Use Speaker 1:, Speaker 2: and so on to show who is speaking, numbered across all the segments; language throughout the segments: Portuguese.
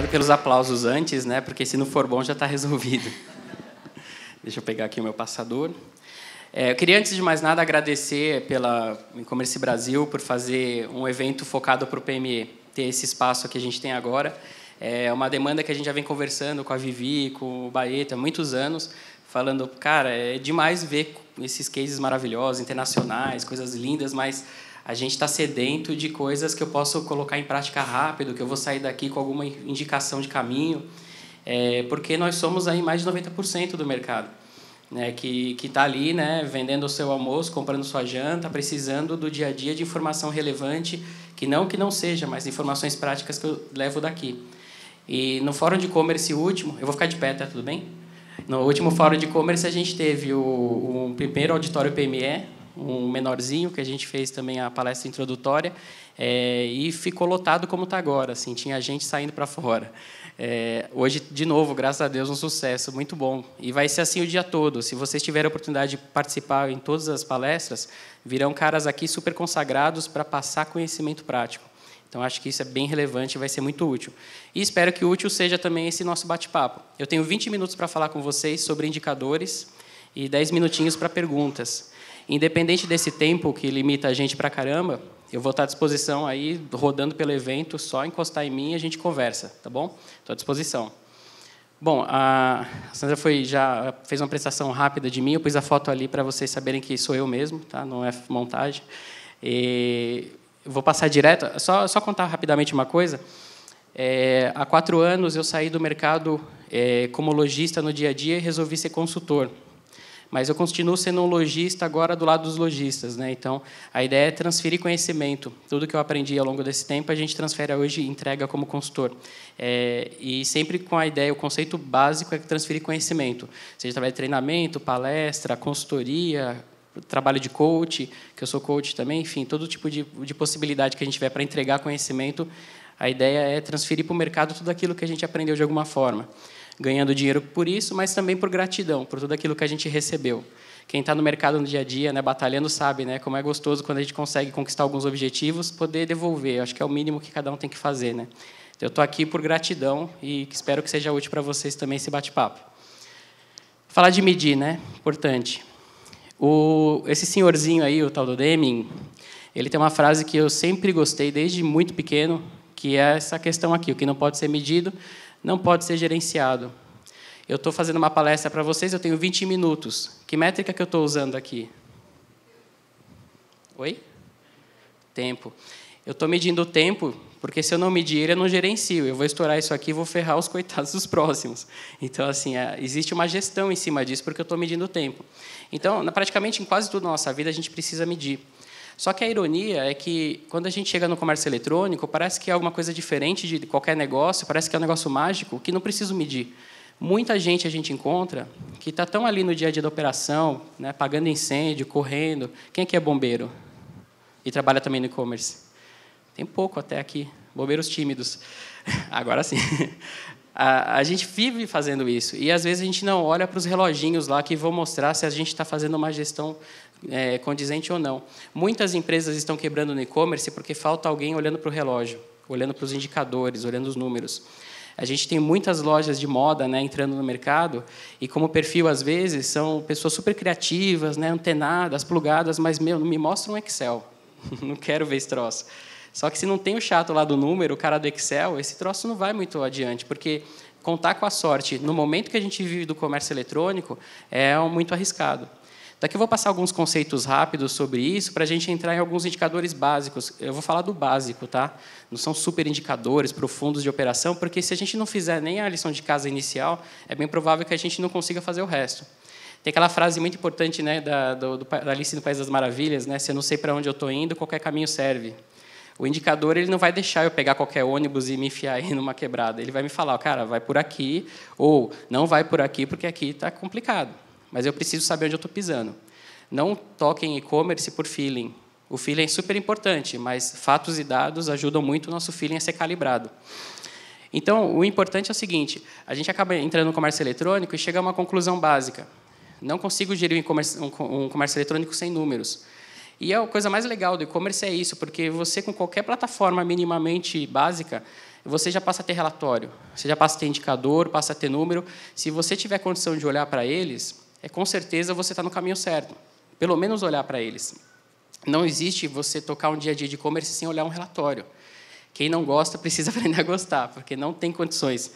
Speaker 1: Obrigado pelos aplausos antes, né? Porque se não for bom já está resolvido. Deixa eu pegar aqui o meu passador. É, eu queria, antes de mais nada, agradecer pela E-Commerce Brasil por fazer um evento focado para o PME, ter esse espaço que a gente tem agora. É uma demanda que a gente já vem conversando com a Vivi, com o Baeta, há muitos anos, falando, cara, é demais ver esses cases maravilhosos, internacionais, coisas lindas, mas a gente está sedento de coisas que eu posso colocar em prática rápido, que eu vou sair daqui com alguma indicação de caminho, é, porque nós somos aí mais de 90% do mercado, né, que está ali né, vendendo o seu almoço, comprando sua janta, precisando do dia a dia de informação relevante, que não que não seja, mas informações práticas que eu levo daqui. E no fórum de comércio último, eu vou ficar de pé, tá tudo bem? No último fórum de comércio a gente teve o, o primeiro auditório PME, um menorzinho que a gente fez também a palestra introdutória é, e ficou lotado como está agora, assim, tinha gente saindo para fora. É, hoje, de novo, graças a Deus, um sucesso muito bom. E vai ser assim o dia todo. Se vocês tiverem a oportunidade de participar em todas as palestras, virão caras aqui super consagrados para passar conhecimento prático. Então, acho que isso é bem relevante e vai ser muito útil. E espero que útil seja também esse nosso bate-papo. Eu tenho 20 minutos para falar com vocês sobre indicadores e 10 minutinhos para perguntas. Independente desse tempo que limita a gente para caramba, eu vou estar à disposição aí, rodando pelo evento, só encostar em mim e a gente conversa, tá bom? Estou à disposição. Bom, a Sandra foi, já fez uma prestação rápida de mim, eu pus a foto ali para vocês saberem que sou eu mesmo, tá? não é montagem. E vou passar direto, só, só contar rapidamente uma coisa. É, há quatro anos eu saí do mercado é, como lojista no dia a dia e resolvi ser consultor. Mas eu continuo sendo um lojista agora do lado dos lojistas. Né? Então, a ideia é transferir conhecimento. Tudo que eu aprendi ao longo desse tempo, a gente transfere hoje e entrega como consultor. É, e sempre com a ideia, o conceito básico é transferir conhecimento, seja através de treinamento, palestra, consultoria, trabalho de coach, que eu sou coach também, enfim, todo tipo de, de possibilidade que a gente tiver para entregar conhecimento, a ideia é transferir para o mercado tudo aquilo que a gente aprendeu de alguma forma ganhando dinheiro por isso, mas também por gratidão, por tudo aquilo que a gente recebeu. Quem está no mercado no dia a dia, né, batalhando, sabe né, como é gostoso quando a gente consegue conquistar alguns objetivos, poder devolver. acho que é o mínimo que cada um tem que fazer. Né? Então, eu estou aqui por gratidão e espero que seja útil para vocês também esse bate-papo. Falar de medir, né? Importante. O, esse senhorzinho aí, o tal do Deming, ele tem uma frase que eu sempre gostei desde muito pequeno, que é essa questão aqui: o que não pode ser medido não pode ser gerenciado. Eu estou fazendo uma palestra para vocês, eu tenho 20 minutos. Que métrica que eu estou usando aqui? Oi? Tempo. Eu estou medindo o tempo, porque se eu não medir, eu não gerencio. Eu vou estourar isso aqui e vou ferrar os coitados dos próximos. Então, assim, é, existe uma gestão em cima disso, porque eu estou medindo o tempo. Então, praticamente em quase tudo na nossa vida, a gente precisa medir. Só que a ironia é que, quando a gente chega no comércio eletrônico, parece que é alguma coisa diferente de qualquer negócio, parece que é um negócio mágico que não preciso medir. Muita gente a gente encontra que está tão ali no dia a dia da operação, né, pagando incêndio, correndo. Quem é que é bombeiro e trabalha também no e-commerce? Tem pouco até aqui. Bombeiros tímidos. Agora sim. A, a gente vive fazendo isso. E às vezes a gente não olha para os reloginhos lá que vão mostrar se a gente está fazendo uma gestão é, condizente ou não. Muitas empresas estão quebrando no e-commerce porque falta alguém olhando para o relógio, olhando para os indicadores, olhando os números. A gente tem muitas lojas de moda né, entrando no mercado e, como perfil, às vezes, são pessoas super criativas, né, antenadas, plugadas, mas, meu, não me mostra um Excel. não quero ver esse troço. Só que se não tem o chato lá do número, o cara do Excel, esse troço não vai muito adiante, porque contar com a sorte no momento que a gente vive do comércio eletrônico é muito arriscado. Daqui eu vou passar alguns conceitos rápidos sobre isso para a gente entrar em alguns indicadores básicos. Eu vou falar do básico, tá? Não são super indicadores profundos de operação, porque se a gente não fizer nem a lição de casa inicial, é bem provável que a gente não consiga fazer o resto. Tem aquela frase muito importante né, da, do, da Alice no País das Maravilhas, né? Se eu não sei para onde eu estou indo, qualquer caminho serve. O indicador ele não vai deixar eu pegar qualquer ônibus e me enfiar aí numa quebrada. Ele vai me falar, cara, vai por aqui ou não vai por aqui porque aqui está complicado. Mas eu preciso saber onde eu estou pisando. Não toquem e-commerce por feeling. O feeling é super importante, mas fatos e dados ajudam muito o nosso feeling a ser calibrado. Então, o importante é o seguinte: a gente acaba entrando no comércio eletrônico e chega a uma conclusão básica. Não consigo gerir um comércio, um comércio eletrônico sem números. E é a coisa mais legal do e-commerce é isso, porque você, com qualquer plataforma minimamente básica, você já passa a ter relatório, você já passa a ter indicador, passa a ter número. Se você tiver condição de olhar para eles, é com certeza você está no caminho certo. Pelo menos olhar para eles. Não existe você tocar um dia a dia de e-commerce sem olhar um relatório. Quem não gosta precisa aprender a gostar, porque não tem condições.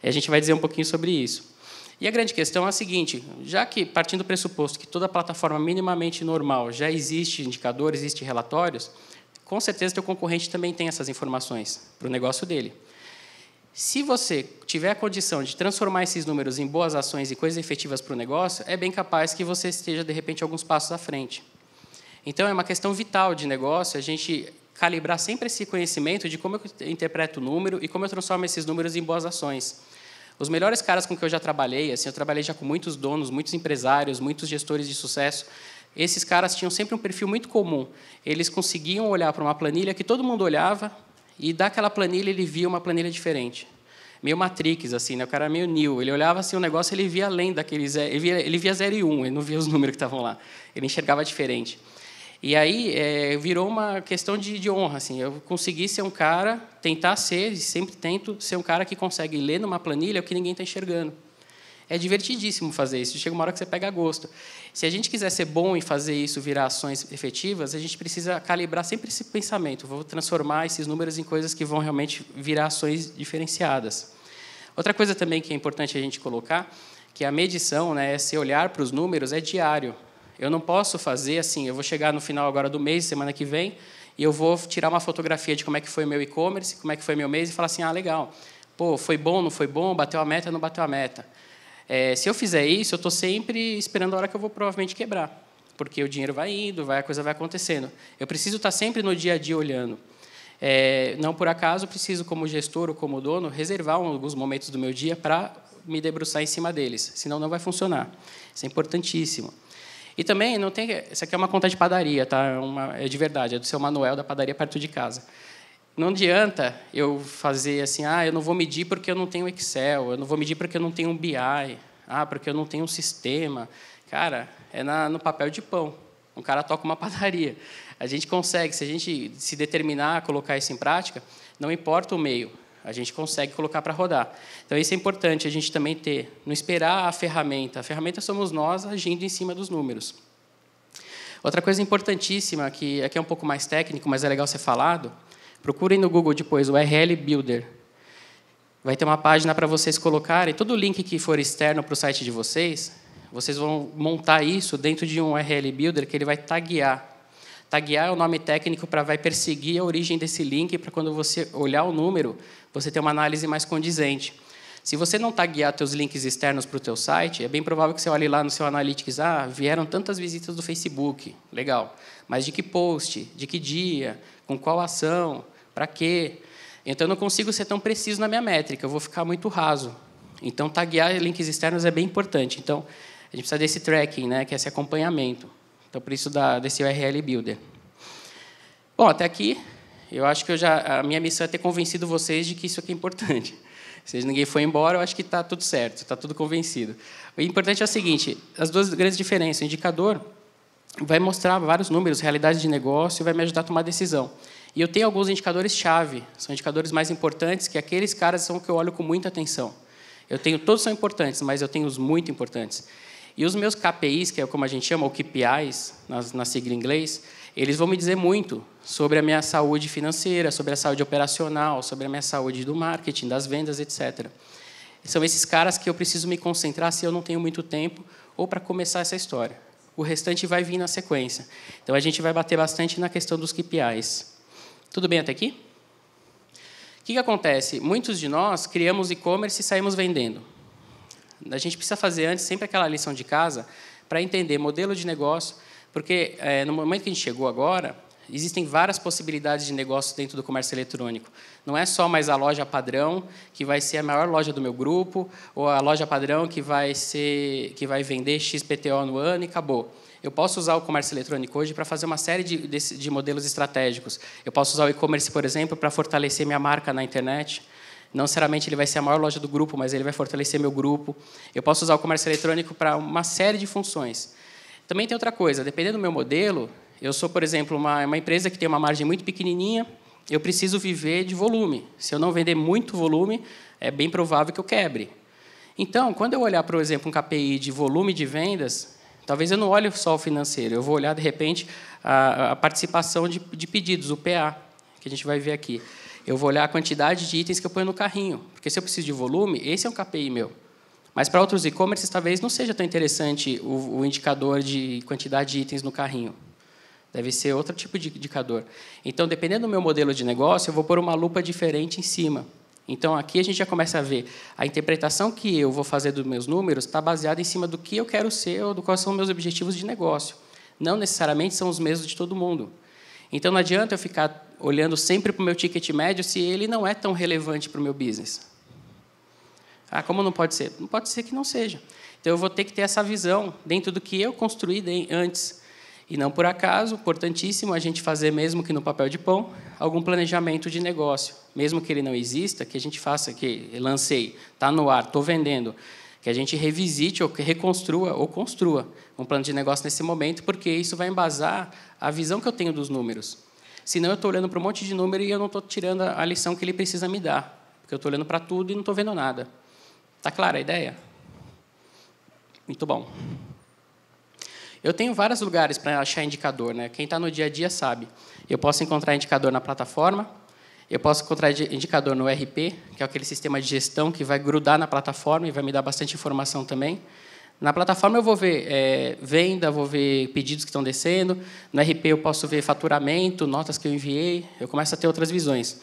Speaker 1: A gente vai dizer um pouquinho sobre isso. E a grande questão é a seguinte: já que, partindo do pressuposto que toda plataforma minimamente normal já existe indicadores, existe relatórios, com certeza teu concorrente também tem essas informações para o negócio dele. Se você tiver a condição de transformar esses números em boas ações e coisas efetivas para o negócio, é bem capaz que você esteja, de repente, alguns passos à frente. Então, é uma questão vital de negócio a gente calibrar sempre esse conhecimento de como eu interpreto o número e como eu transformo esses números em boas ações. Os melhores caras com que eu já trabalhei, assim, eu trabalhei já com muitos donos, muitos empresários, muitos gestores de sucesso, esses caras tinham sempre um perfil muito comum. Eles conseguiam olhar para uma planilha que todo mundo olhava e daquela planilha ele via uma planilha diferente. Meio Matrix, assim, né? o cara era meio New. Ele olhava assim, o negócio ele via além daqueles. Eh, ele via, ele via 0 e 1, um, ele não via os números que estavam lá. Ele enxergava diferente. E aí é, virou uma questão de, de, honra. Assim, eu consegui ser um cara, tentar ser, e sempre tento ser um cara que consegue ler numa planilha o que ninguém está enxergando. É divertidíssimo fazer isso. Chega uma hora que você pega gosto. Se a gente quiser ser bom e fazer isso virar ações efetivas, a gente precisa calibrar sempre esse pensamento. Vou transformar esses números em coisas que vão realmente virar ações diferenciadas. Outra coisa também que é importante a gente colocar, que a medição, né, esse é olhar para os números é diário. Eu não posso fazer assim, eu vou chegar no final agora do mês, semana que vem, e eu vou tirar uma fotografia de como é que foi meu e-commerce, como é que foi meu mês, e falar assim, ah, legal, pô, foi bom, não foi bom, bateu a meta, não bateu a meta. É, se eu fizer isso, eu estou sempre esperando a hora que eu vou provavelmente quebrar, porque o dinheiro vai indo, vai, a coisa vai acontecendo. Eu preciso estar tá sempre no dia a dia olhando. É, não por acaso preciso, como gestor ou como dono, reservar alguns momentos do meu dia para me debruçar em cima deles, senão não vai funcionar. Isso é importantíssimo. E também não tem. Isso aqui é uma conta de padaria, tá? É, uma, é de verdade, é do seu Manuel da padaria perto de casa. Não adianta eu fazer assim, ah, eu não vou medir porque eu não tenho Excel, eu não vou medir porque eu não tenho um BI, ah, porque eu não tenho um sistema. Cara, é na, no papel de pão. Um cara toca uma padaria. A gente consegue, se a gente se determinar a colocar isso em prática, não importa o meio, a gente consegue colocar para rodar. Então, isso é importante a gente também ter. Não esperar a ferramenta. A ferramenta somos nós agindo em cima dos números. Outra coisa importantíssima, que aqui é um pouco mais técnico, mas é legal ser falado, procurem no Google depois o URL Builder. Vai ter uma página para vocês colocarem. Todo link que for externo para o site de vocês, vocês vão montar isso dentro de um URL Builder que ele vai taguear Taguear é o nome técnico para vai perseguir a origem desse link para quando você olhar o número, você ter uma análise mais condizente. Se você não taguear seus links externos para o teu site, é bem provável que você olhe lá no seu Analytics, ah, vieram tantas visitas do Facebook, legal. Mas de que post, de que dia, com qual ação, para quê? Então, eu não consigo ser tão preciso na minha métrica, eu vou ficar muito raso. Então, taguear links externos é bem importante. Então, a gente precisa desse tracking, né, que é esse acompanhamento. Então, por isso da, desse URL Builder. Bom, até aqui, eu acho que eu já, a minha missão é ter convencido vocês de que isso aqui é importante. Se ninguém foi embora, eu acho que está tudo certo, está tudo convencido. O importante é o seguinte: as duas grandes diferenças. O indicador vai mostrar vários números, realidades de negócio, vai me ajudar a tomar decisão. E eu tenho alguns indicadores-chave, são indicadores mais importantes, que aqueles caras são que eu olho com muita atenção. Eu tenho, todos são importantes, mas eu tenho os muito importantes. E os meus KPIs, que é como a gente chama, ou KPIs, na, na sigla em inglês, eles vão me dizer muito sobre a minha saúde financeira, sobre a saúde operacional, sobre a minha saúde do marketing, das vendas, etc. São esses caras que eu preciso me concentrar se eu não tenho muito tempo ou para começar essa história. O restante vai vir na sequência. Então a gente vai bater bastante na questão dos KPIs. Tudo bem até aqui? O que, que acontece? Muitos de nós criamos e-commerce e saímos vendendo. A gente precisa fazer antes sempre aquela lição de casa para entender modelo de negócio, porque é, no momento que a gente chegou agora, existem várias possibilidades de negócio dentro do comércio eletrônico. Não é só mais a loja padrão que vai ser a maior loja do meu grupo ou a loja padrão que vai ser que vai vender XPTO no ano e acabou. Eu posso usar o comércio eletrônico hoje para fazer uma série de, de, de modelos estratégicos. Eu posso usar o e-commerce, por exemplo, para fortalecer minha marca na internet. Não necessariamente ele vai ser a maior loja do grupo, mas ele vai fortalecer meu grupo. Eu posso usar o comércio eletrônico para uma série de funções. Também tem outra coisa, dependendo do meu modelo, eu sou, por exemplo, uma, uma empresa que tem uma margem muito pequenininha, eu preciso viver de volume. Se eu não vender muito volume, é bem provável que eu quebre. Então, quando eu olhar, por exemplo, um KPI de volume de vendas, talvez eu não olhe só o financeiro, eu vou olhar, de repente, a, a participação de, de pedidos, o PA, que a gente vai ver aqui eu vou olhar a quantidade de itens que eu ponho no carrinho, porque se eu preciso de volume, esse é um KPI meu. Mas para outros e-commerces talvez não seja tão interessante o, o, indicador de quantidade de itens no carrinho. Deve ser outro tipo de indicador. Então, dependendo do meu modelo de negócio, eu vou pôr uma lupa diferente em cima. Então, aqui a gente já começa a ver a interpretação que eu vou fazer dos meus números está baseada em cima do que eu quero ser ou do quais são meus objetivos de negócio. Não necessariamente são os mesmos de todo mundo. Então, não adianta eu ficar olhando sempre para o meu ticket médio se ele não é tão relevante para o meu business? Ah, como não pode ser? Não pode ser que não seja. Então eu vou ter que ter essa visão dentro do que eu construí antes. E não por acaso, importantíssimo a gente fazer, mesmo que no papel de pão, algum planejamento de negócio. Mesmo que ele não exista, que a gente faça, que lancei, está no ar, estou vendendo, que a gente revisite ou reconstrua ou construa um plano de negócio nesse momento, porque isso vai embasar a visão que eu tenho dos números. Senão eu estou olhando para um monte de número e eu não estou tirando a lição que ele precisa me dar. Porque eu estou olhando para tudo e não estou vendo nada. Está clara a ideia? Muito bom. Eu tenho vários lugares para achar indicador. Né? Quem está no dia a dia sabe. Eu posso encontrar indicador na plataforma, eu posso encontrar indicador no RP, que é aquele sistema de gestão que vai grudar na plataforma e vai me dar bastante informação também. Na plataforma eu vou ver é, venda, vou ver pedidos que estão descendo, no RP eu posso ver faturamento, notas que eu enviei, eu começo a ter outras visões.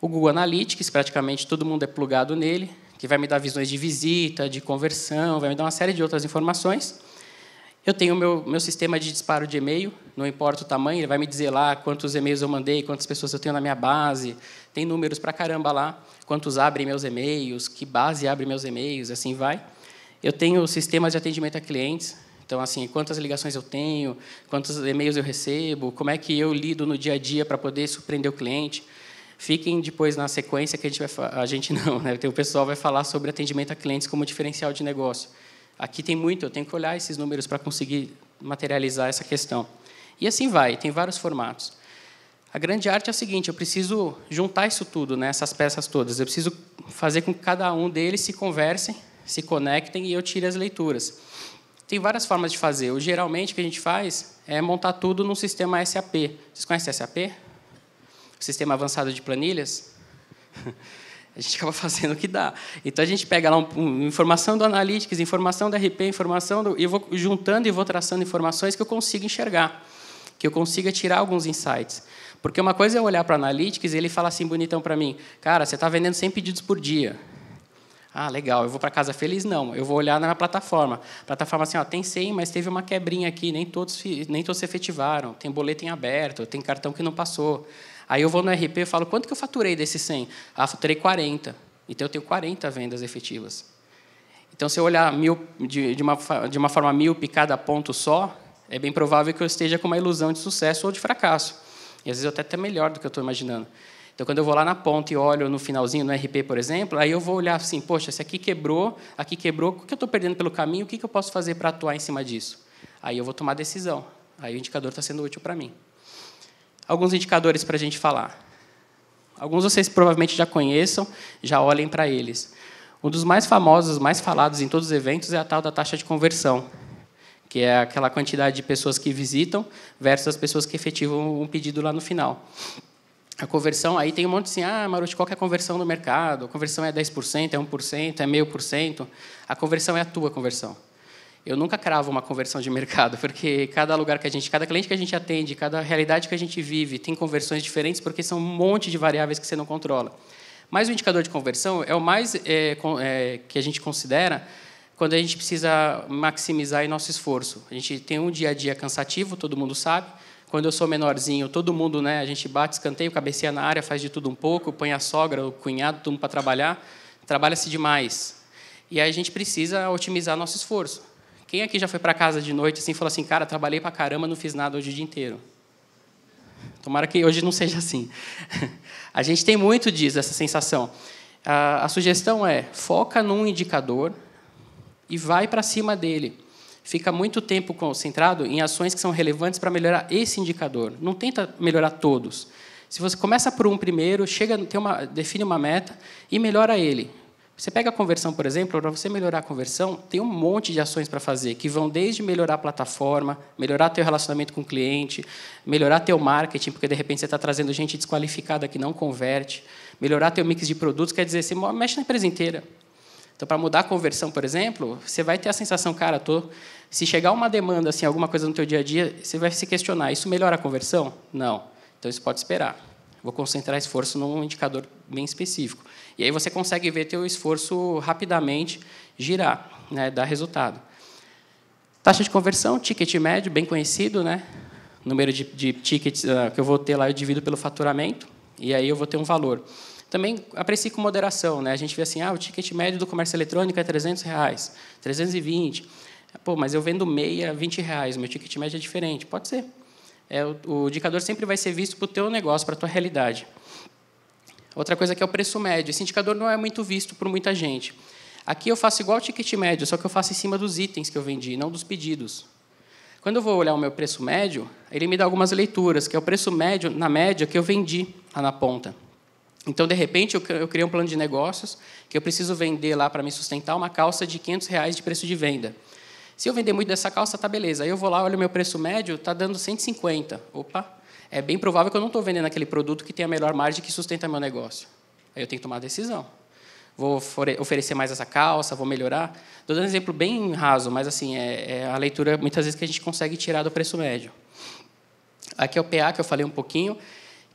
Speaker 1: O Google Analytics, praticamente todo mundo é plugado nele, que vai me dar visões de visita, de conversão, vai me dar uma série de outras informações. Eu tenho o meu, meu sistema de disparo de e-mail, não importa o tamanho, ele vai me dizer lá quantos e-mails eu mandei, quantas pessoas eu tenho na minha base, tem números para caramba lá, quantos abrem meus e-mails, que base abre meus e-mails, assim vai. Eu tenho sistemas de atendimento a clientes, então, assim, quantas ligações eu tenho, quantos e-mails eu recebo, como é que eu lido no dia a dia para poder surpreender o cliente. Fiquem depois na sequência que a gente vai a gente não, né? O pessoal vai falar sobre atendimento a clientes como diferencial de negócio. Aqui tem muito, eu tenho que olhar esses números para conseguir materializar essa questão. E assim vai, tem vários formatos. A grande arte é o seguinte, eu preciso juntar isso tudo, né, essas peças todas. Eu preciso fazer com que cada um deles se conversem se conectem e eu tire as leituras. Tem várias formas de fazer. O geralmente o que a gente faz é montar tudo num sistema SAP. Vocês conhecem SAP? O sistema avançado de planilhas? a gente acaba fazendo o que dá. Então a gente pega lá um, um, informação do Analytics, informação do RP, informação do, e vou juntando e vou traçando informações que eu consiga enxergar, que eu consiga tirar alguns insights. Porque uma coisa é olhar para o Analytics e ele fala assim bonitão para mim, cara, você está vendendo 100 pedidos por dia. Ah, legal, eu vou para casa feliz? Não, eu vou olhar na plataforma. A plataforma assim, ó, tem 100, mas teve uma quebrinha aqui, nem todos, nem todos se efetivaram, tem boleto em aberto, tem cartão que não passou. Aí eu vou no RP e falo, quanto que eu faturei desses 100? Ah, faturei 40. Então, eu tenho 40 vendas efetivas. Então, se eu olhar mil, de, de, uma, de uma forma míope cada ponto só, é bem provável que eu esteja com uma ilusão de sucesso ou de fracasso. E, às vezes, até até melhor do que eu estou imaginando. Então, quando eu vou lá na ponta e olho no finalzinho, no RP, por exemplo, aí eu vou olhar assim, poxa, esse aqui quebrou, aqui quebrou, o que eu estou perdendo pelo caminho, o que eu posso fazer para atuar em cima disso? Aí eu vou tomar decisão. Aí o indicador está sendo útil para mim. Alguns indicadores para a gente falar. Alguns vocês provavelmente já conheçam, já olhem para eles. Um dos mais famosos, mais falados em todos os eventos é a tal da taxa de conversão, que é aquela quantidade de pessoas que visitam versus as pessoas que efetivam um pedido lá no final a conversão, aí tem um monte assim, ah, Maruti, qual é a conversão do mercado? A conversão é 10%, é 1%, é meio por cento. A conversão é a tua conversão. Eu nunca cravo uma conversão de mercado, porque cada lugar que a gente, cada cliente que a gente atende, cada realidade que a gente vive, tem conversões diferentes, porque são um monte de variáveis que você não controla. Mas o indicador de conversão é o mais é, é, que a gente considera quando a gente precisa maximizar nosso esforço. A gente tem um dia a dia cansativo, todo mundo sabe, quando eu sou menorzinho, todo mundo, né, a gente bate escanteio, cabeceia na área, faz de tudo um pouco, põe a sogra, o cunhado, todo mundo para trabalhar. Trabalha-se demais. E aí a gente precisa otimizar nosso esforço. Quem aqui já foi para casa de noite assim, e falou assim, cara, trabalhei para caramba, não fiz nada hoje o dia inteiro? Tomara que hoje não seja assim. A gente tem muito disso, essa sensação. A, a sugestão é foca num indicador e vai para cima dele fica muito tempo concentrado em ações que são relevantes para melhorar esse indicador. Não tenta melhorar todos. Se você começa por um primeiro, chega, tem uma, define uma meta e melhora ele. Você pega a conversão, por exemplo, para você melhorar a conversão, tem um monte de ações para fazer, que vão desde melhorar a plataforma, melhorar teu relacionamento com o cliente, melhorar teu marketing, porque de repente você está trazendo gente desqualificada que não converte, melhorar teu mix de produtos, quer dizer, você mexe na empresa inteira. Então, para mudar a conversão, por exemplo, você vai ter a sensação, cara, tô... se chegar uma demanda, assim, alguma coisa no teu dia a dia, você vai se questionar, isso melhora a conversão? Não. Então, isso pode esperar. Vou concentrar esforço num indicador bem específico. E aí você consegue ver teu esforço rapidamente girar, né, dar resultado. Taxa de conversão, ticket médio, bem conhecido, né? Número de, de tickets uh, que eu vou ter lá, eu divido pelo faturamento, e aí eu vou ter um valor. Também aprecie com moderação. Né? A gente vê assim, ah, o ticket médio do comércio eletrônico é 300 reais, 320. Pô, mas eu vendo meia, 20 reais, meu ticket médio é diferente. Pode ser. É, o, o indicador sempre vai ser visto para o teu negócio, para a tua realidade. Outra coisa que é o preço médio. Esse indicador não é muito visto por muita gente. Aqui eu faço igual o ticket médio, só que eu faço em cima dos itens que eu vendi, não dos pedidos. Quando eu vou olhar o meu preço médio, ele me dá algumas leituras, que é o preço médio, na média, que eu vendi lá na ponta. Então, de repente, eu criei um plano de negócios que eu preciso vender lá para me sustentar uma calça de 500 reais de preço de venda. Se eu vender muito dessa calça, tá beleza. Aí eu vou lá, olho o meu preço médio, tá dando 150. Opa, é bem provável que eu não estou vendendo aquele produto que tem a melhor margem que sustenta meu negócio. Aí eu tenho que tomar a decisão. Vou oferecer mais essa calça, vou melhorar. Estou dando um exemplo bem raso, mas assim é, é a leitura muitas vezes que a gente consegue tirar do preço médio. Aqui é o PA que eu falei um pouquinho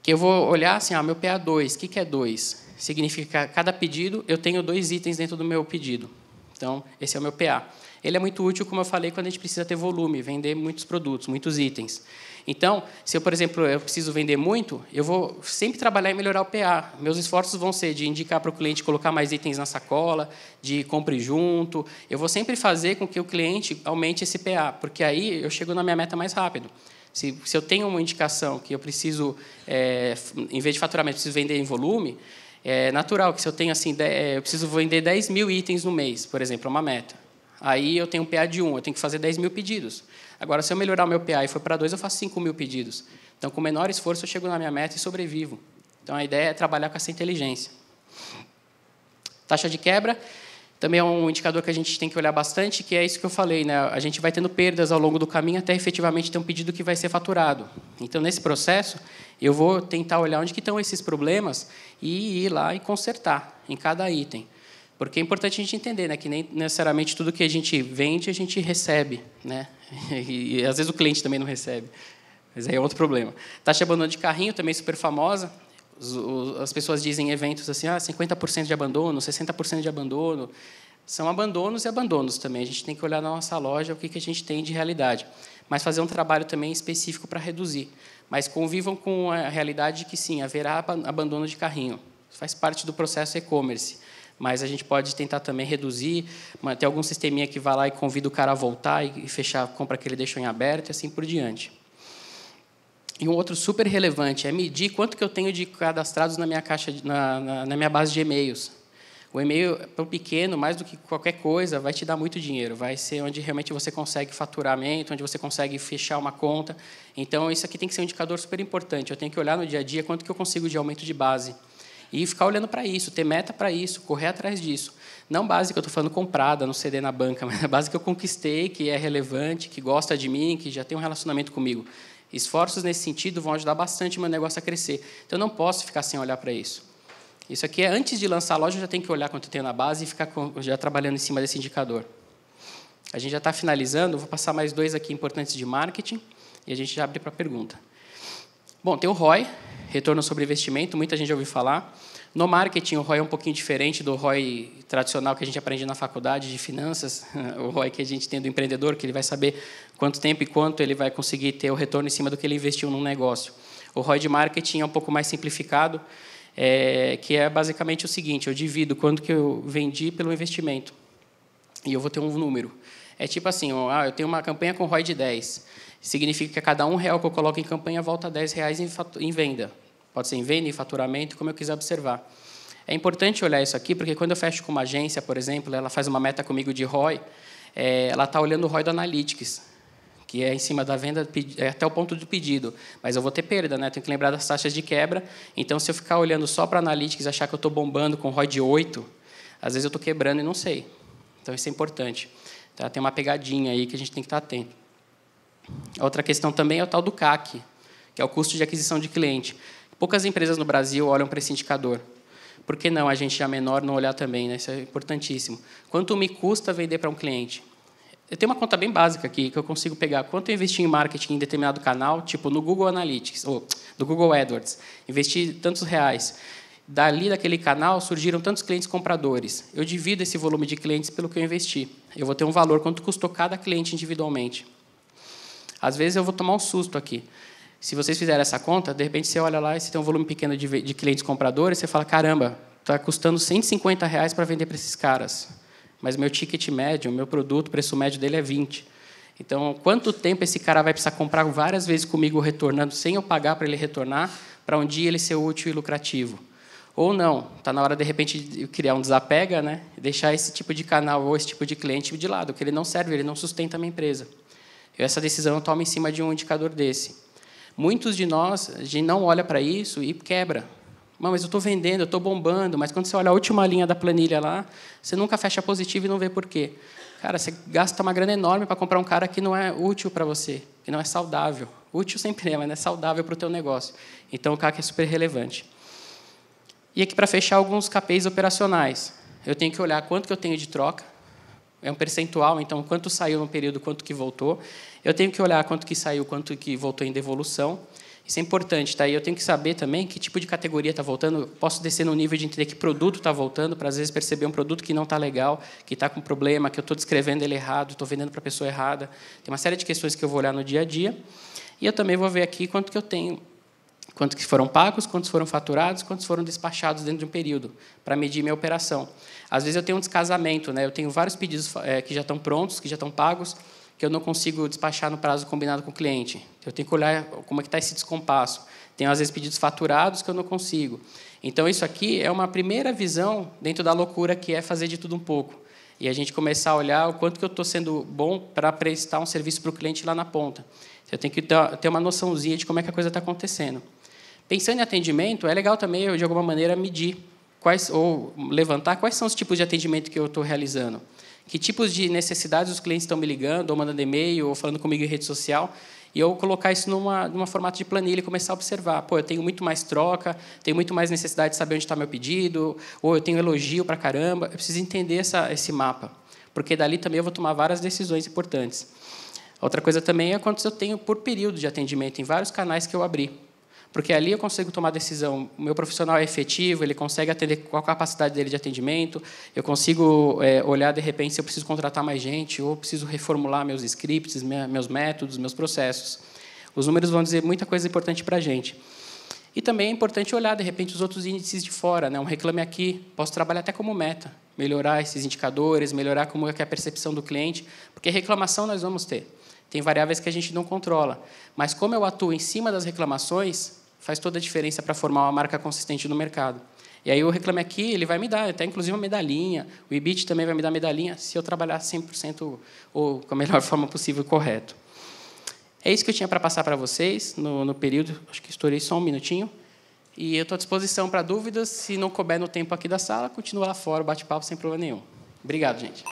Speaker 1: que eu vou olhar assim, ah, meu PA2, o que, que é 2? Significa que cada pedido eu tenho dois itens dentro do meu pedido. Então, esse é o meu PA. Ele é muito útil, como eu falei, quando a gente precisa ter volume, vender muitos produtos, muitos itens. Então, se eu, por exemplo, eu preciso vender muito, eu vou sempre trabalhar em melhorar o PA. Meus esforços vão ser de indicar para o cliente colocar mais itens na sacola, de compre junto. Eu vou sempre fazer com que o cliente aumente esse PA, porque aí eu chego na minha meta mais rápido. Se, se eu tenho uma indicação que eu preciso, é, em vez de faturamento, preciso vender em volume, é natural que se eu tenho assim, de, é, eu preciso vender 10 mil itens no mês, por exemplo, é uma meta. Aí eu tenho um PA de 1, eu tenho que fazer 10 mil pedidos. Agora, se eu melhorar o meu PA e for para 2, eu faço 5 mil pedidos. Então, com o menor esforço, eu chego na minha meta e sobrevivo. Então, a ideia é trabalhar com essa inteligência. Taxa de quebra também é um indicador que a gente tem que olhar bastante, que é isso que eu falei, né? A gente vai tendo perdas ao longo do caminho até efetivamente ter um pedido que vai ser faturado. Então, nesse processo, eu vou tentar olhar onde que estão esses problemas e ir lá e consertar em cada item. Porque é importante a gente entender, né, que nem necessariamente tudo que a gente vende a gente recebe, né? E, às vezes o cliente também não recebe. Mas aí é outro problema. Taxa de abandono de carrinho também é super famosa as pessoas dizem em eventos assim, ah, 50% de abandono, 60% de abandono. São abandonos e abandonos também. A gente tem que olhar na nossa loja o que, que a gente tem de realidade. Mas fazer um trabalho também específico para reduzir. Mas convivam com a realidade de que, sim, haverá abandono de carrinho. Isso faz parte do processo e-commerce mas a gente pode tentar também reduzir, ter algum sisteminha que vá lá e convida o cara a voltar e fechar a compra que ele deixou em aberto e assim por diante. E um outro super relevante é medir quanto que eu tenho de cadastrados na minha caixa, de, na, na, na minha base de e-mails. O e-mail para o pequeno, mais do que qualquer coisa, vai te dar muito dinheiro. Vai ser onde realmente você consegue faturamento, onde você consegue fechar uma conta. Então, isso aqui tem que ser um indicador super importante. Eu tenho que olhar no dia a dia quanto que eu consigo de aumento de base. E ficar olhando para isso, ter meta para isso, correr atrás disso. Não base que eu estou falando comprada, não CD na banca, mas a base que eu conquistei, que é relevante, que gosta de mim, que já tem um relacionamento comigo. Esforços nesse sentido vão ajudar bastante o meu negócio a crescer. Então, eu não posso ficar sem olhar para isso. Isso aqui é antes de lançar a loja, eu já tenho que olhar quanto eu tenho na base e ficar já trabalhando em cima desse indicador. A gente já está finalizando, vou passar mais dois aqui importantes de marketing e a gente já abre para pergunta. Bom, tem o ROI, retorno sobre investimento, muita gente já ouviu falar. No marketing, o ROI é um pouquinho diferente do ROI tradicional que a gente aprende na faculdade de finanças, o ROI que a gente tem do empreendedor, que ele vai saber quanto tempo e quanto ele vai conseguir ter o retorno em cima do que ele investiu num negócio. O ROI de marketing é um pouco mais simplificado, é, que é basicamente o seguinte: eu divido quanto que eu vendi pelo investimento e eu vou ter um número. É tipo assim, ah, eu tenho uma campanha com ROI de 10. Significa que a cada um real que eu coloco em campanha volta 10 reais em, em venda pode ser em venda, em faturamento, como eu quiser observar. É importante olhar isso aqui, porque quando eu fecho com uma agência, por exemplo, ela faz uma meta comigo de ROI, é, ela está olhando o ROI do Analytics, que é em cima da venda é até o ponto do pedido. Mas eu vou ter perda, né? tenho que lembrar das taxas de quebra. Então, se eu ficar olhando só para Analytics e achar que eu estou bombando com ROI de 8, às vezes eu estou quebrando e não sei. Então, isso é importante. então Tem uma pegadinha aí que a gente tem que estar tá atento. Outra questão também é o tal do CAC, que é o custo de aquisição de cliente. Poucas empresas no Brasil olham para esse indicador. Por que não a gente, já menor, não olhar também? Né? Isso é importantíssimo. Quanto me custa vender para um cliente? Eu tenho uma conta bem básica aqui que eu consigo pegar quanto eu investi em marketing em determinado canal, tipo no Google Analytics, ou no Google AdWords, investi tantos reais. Dali daquele canal surgiram tantos clientes compradores. Eu divido esse volume de clientes pelo que eu investi. Eu vou ter um valor quanto custou cada cliente individualmente. Às vezes eu vou tomar um susto aqui. Se vocês fizerem essa conta, de repente você olha lá e você tem um volume pequeno de, de clientes compradores, você fala, caramba, está custando 150 reais para vender para esses caras. Mas meu ticket médio, meu produto, preço médio dele é 20. Então, quanto tempo esse cara vai precisar comprar várias vezes comigo retornando, sem eu pagar para ele retornar, para um dia ele ser útil e lucrativo? Ou não, está na hora, de repente, de criar um desapega, né? deixar esse tipo de canal ou esse tipo de cliente de lado, que ele não serve, ele não sustenta a minha empresa. Eu, essa decisão eu tomo em cima de um indicador desse. Muitos de nós, a gente não olha para isso e quebra. Mas eu estou vendendo, eu estou bombando, mas quando você olha a última linha da planilha lá, você nunca fecha positivo e não vê por quê. Cara, você gasta uma grana enorme para comprar um cara que não é útil para você, que não é saudável. Útil sempre é, mas não é saudável para o teu negócio. Então, o CAC é super relevante. E aqui, para fechar, alguns capês operacionais. Eu tenho que olhar quanto que eu tenho de troca, é um percentual, então quanto saiu no período, quanto que voltou. Eu tenho que olhar quanto que saiu, quanto que voltou em devolução. Isso é importante, tá? E eu tenho que saber também que tipo de categoria está voltando. posso descer no nível de entender que produto está voltando, para às vezes perceber um produto que não está legal, que está com problema, que eu estou descrevendo ele errado, estou vendendo para a pessoa errada. Tem uma série de questões que eu vou olhar no dia a dia. E eu também vou ver aqui quanto que eu tenho, quanto que foram pagos, quantos foram faturados, quantos foram despachados dentro de um período, para medir minha operação. Às vezes eu tenho um descasamento, né? Eu tenho vários pedidos é, que já estão prontos, que já estão pagos que eu não consigo despachar no prazo combinado com o cliente. Eu tenho que olhar como é que está esse descompasso. Tenho, às vezes, pedidos faturados que eu não consigo. Então, isso aqui é uma primeira visão dentro da loucura que é fazer de tudo um pouco. E a gente começar a olhar o quanto que eu estou sendo bom para prestar um serviço para o cliente lá na ponta. Eu tenho que ter uma noçãozinha de como é que a coisa está acontecendo. Pensando em atendimento, é legal também, eu, de alguma maneira, medir quais ou levantar quais são os tipos de atendimento que eu estou realizando que tipos de necessidades os clientes estão me ligando, ou mandando e-mail, ou falando comigo em rede social, e eu colocar isso numa, numa formato de planilha e começar a observar. Pô, eu tenho muito mais troca, tenho muito mais necessidade de saber onde está meu pedido, ou eu tenho elogio para caramba. Eu preciso entender essa, esse mapa, porque dali também eu vou tomar várias decisões importantes. Outra coisa também é quantos eu tenho por período de atendimento em vários canais que eu abri porque ali eu consigo tomar decisão. O meu profissional é efetivo, ele consegue atender qual a capacidade dele de atendimento, eu consigo é, olhar, de repente, se eu preciso contratar mais gente ou preciso reformular meus scripts, minha, meus métodos, meus processos. Os números vão dizer muita coisa importante para a gente. E também é importante olhar, de repente, os outros índices de fora. Né? Um reclame aqui, posso trabalhar até como meta, melhorar esses indicadores, melhorar como é, é a percepção do cliente, porque reclamação nós vamos ter. Tem variáveis que a gente não controla. Mas como eu atuo em cima das reclamações, faz toda a diferença para formar uma marca consistente no mercado. E aí o Reclame Aqui, ele vai me dar até inclusive uma medalhinha, o IBIT também vai me dar medalhinha, se eu trabalhar 100% ou com a melhor forma possível e correto. É isso que eu tinha para passar para vocês no, no, período, acho que estourei só um minutinho, e eu estou à disposição para dúvidas, se não couber no tempo aqui da sala, continua lá fora, bate-papo sem problema nenhum. Obrigado, gente.